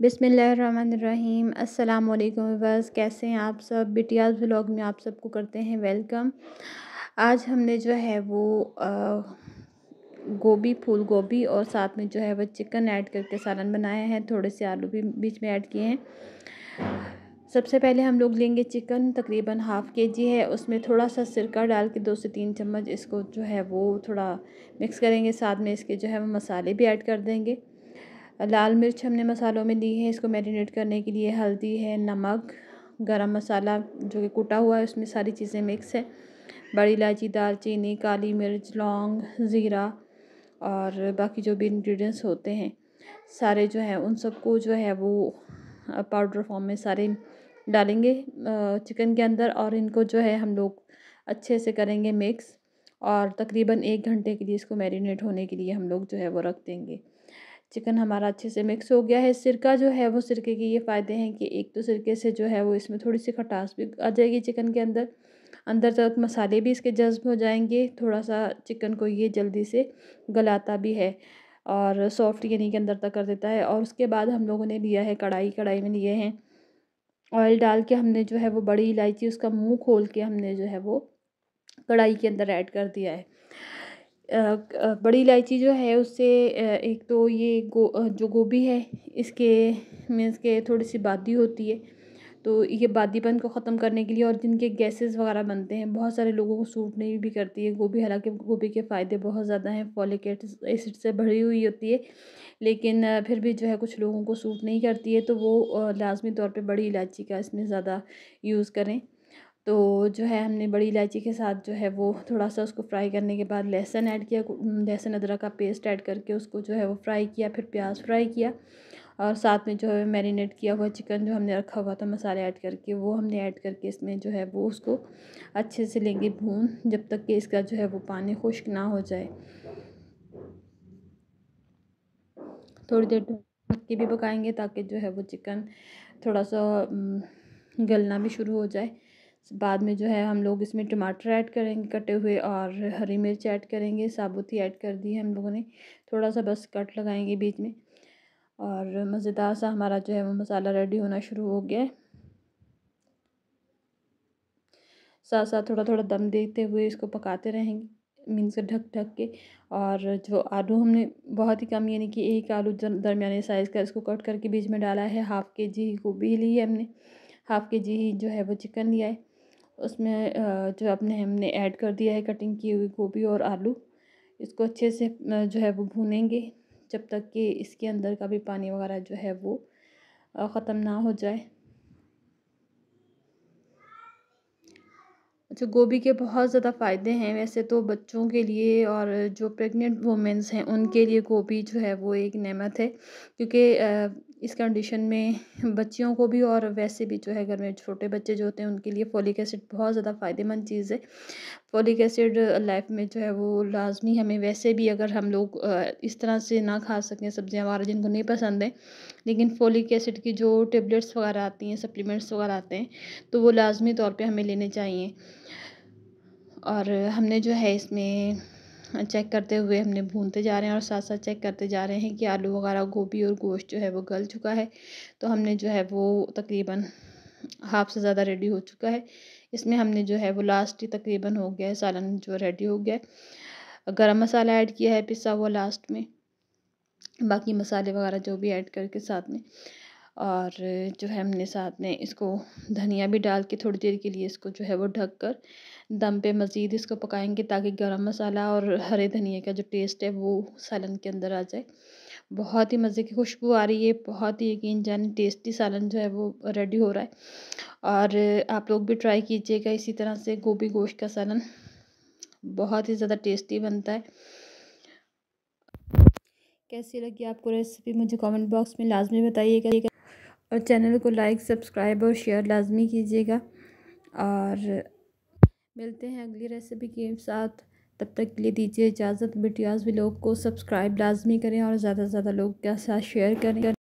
बिसमीम अल्लाम वर्स कैसे हैं आप सब बिटियाज व्लॉग में आप सबको करते हैं वेलकम आज हमने जो है वो गोभी फूल गोभी और साथ में जो है वो चिकन ऐड करके सालन बनाया है थोड़े से आलू भी बीच में ऐड किए हैं सबसे पहले हम लोग लेंगे चिकन तकरीबन हाफ़ के जी है उसमें थोड़ा सा सिरका डाल के दो से तीन चम्मच इसको जो है वो थोड़ा मिक्स करेंगे साथ में इसके जो है वो मसाले भी ऐड कर देंगे लाल मिर्च हमने मसालों में दी है इसको मैरिनेट करने के लिए हल्दी है नमक गरम मसाला जो कि कूटा हुआ है उसमें सारी चीज़ें मिक्स है बड़ी इलायची दालचीनी काली मिर्च लौंग ज़ीरा और बाकी जो भी इंग्रेडिएंट्स होते हैं सारे जो हैं उन सबको जो है वो पाउडर फॉर्म में सारे डालेंगे चिकन के अंदर और इनको जो है हम लोग अच्छे से करेंगे मिक्स और तकरीबन एक घंटे के लिए इसको मैरिनेट होने के लिए हम लोग जो है वो रख देंगे चिकन हमारा अच्छे से मिक्स हो गया है सिरका जो है वो सिरके के ये फ़ायदे हैं कि एक तो सिरके से जो है वो इसमें थोड़ी सी खटास भी आ जाएगी चिकन के अंदर अंदर तक मसाले भी इसके जज्ब हो जाएंगे थोड़ा सा चिकन को ये जल्दी से गलाता भी है और सॉफ्ट यानी के अंदर तक कर देता है और उसके बाद हम लोगों ने लिया है कढ़ाई कढ़ाई में लिए हैं ऑयल डाल के हमने जो है वो बड़ी इलायची उसका मुंह खोल के हमने जो है वो कढ़ाई के अंदर ऐड कर दिया है बड़ी इलायची जो है उससे एक तो ये गो जो गोभी है इसके मीन्स के थोड़ी सी बादी होती है तो ये बादीपन को ख़त्म करने के लिए और जिनके गैसेस वगैरह बनते हैं बहुत सारे लोगों को सूट नहीं भी करती है गोभी हालांकि गोभी के फ़ायदे बहुत ज़्यादा हैं फॉलिक एसिड से भरी हुई होती है लेकिन फिर भी जो है कुछ लोगों को सूट नहीं करती है तो वो लाजमी तौर पे बड़ी इलायची का इसमें ज़्यादा यूज़ करें तो जो है हमने बड़ी इलायची के साथ जो है वो थोड़ा सा उसको फ्राई करने के बाद लहसुन ऐड किया लहसुन अदरक का पेस्ट ऐड करके उसको जो है वो फ्राई किया फिर प्याज फ्राई किया और साथ में जो है मैरिनेट किया हुआ चिकन जो हमने रखा हुआ था मसाले ऐड करके वो हमने ऐड करके इसमें जो है वो उसको अच्छे से लेंगे भून जब तक कि इसका जो है वो पानी खुश्क ना हो जाए थोड़ी देर ढक के भी पकाएंगे ताकि जो है वो चिकन थोड़ा सा गलना भी शुरू हो जाए बाद में जो है हम लोग इसमें टमाटर ऐड करेंगे कटे हुए और हरी मिर्च ऐड करेंगे साबुत ही ऐड कर दी है हम लोगों ने थोड़ा सा बस कट लगाएंगे बीच में और मज़ेदार सा हमारा जो है वो मसाला रेडी होना शुरू हो गया है साथ साथ थोड़ा थोड़ा दम देते हुए इसको पकाते रहेंगे मीन्स ढक ढक के और जो आलू हमने बहुत ही कम यानी कि एक आलू दरमियाने साइज़ का इसको कट करके बीच में डाला है हाफ़ के जी गोभी ली है हमने हाफ़ के जी जो है वो चिकन लिया है उसमें जो अपने हमने ऐड कर दिया है कटिंग की हुई गोभी और आलू इसको अच्छे से जो है वो भूनेंगे जब तक कि इसके अंदर का भी पानी वगैरह जो है वो ख़त्म ना हो जाए अच्छा गोभी के बहुत ज़्यादा फ़ायदे हैं वैसे तो बच्चों के लिए और जो प्रेग्नेंट वुमेंस हैं उनके लिए गोभी जो है वो एक नेमत है क्योंकि इस कंडीशन में बच्चियों को भी और वैसे भी जो है घर में छोटे बच्चे जो होते हैं उनके लिए फोलिक एसिड बहुत ज़्यादा फ़ायदेमंद चीज़ है फोलिक एसिड लाइफ में जो है वो लाजमी हमें वैसे भी अगर हम लोग इस तरह से ना खा सकें सब्ज़ियाँ वगैरह जिनको नहीं पसंद है लेकिन फोलिक एसिड की जो टेबलेट्स वगैरह आती हैं सप्लीमेंट्स वगैरह आते हैं तो वो लाजमी तौर पर हमें लेने चाहिए और हमने जो है इसमें चेक करते हुए हमने भूनते जा रहे हैं और साथ साथ चेक करते जा रहे हैं कि आलू वगैरह गोभी और गोश्त जो है वो गल चुका है तो हमने जो है वो तकरीबन हाफ से ज़्यादा रेडी हो चुका है इसमें हमने जो है वो लास्ट ही तकरीबन हो गया है सालन जो रेडी हो गया है गर्म मसाला ऐड किया है पिसा हुआ लास्ट में बाकी मसाले वगैरह जो भी ऐड करके साथ में और जो है हमने साथ में इसको धनिया भी डाल के थोड़ी देर के लिए इसको जो है वो ढक कर दम पे मज़ीद इसको पकाएंगे ताकि गरम मसाला और हरे धनिया का जो टेस्ट है वो सालन के अंदर आ जाए बहुत ही मज़े की खुशबू आ रही है बहुत ही यकीन जान टेस्टी सालन जो है वो रेडी हो रहा है और आप लोग भी ट्राई कीजिएगा इसी तरह से गोभी गोश्त का सालन बहुत ही ज़्यादा टेस्टी बनता है कैसी लगी आपको रेसिपी मुझे कमेंट बॉक्स में लाजमी बताइएगा और चैनल को लाइक सब्सक्राइब और शेयर लाजमी कीजिएगा और मिलते हैं अगली रेसिपी के साथ तब तक के लिए दीजिए इजाज़त बिटियाज लोग को सब्सक्राइब लाजमी करें और ज़्यादा से ज़्यादा लोग के साथ शेयर करें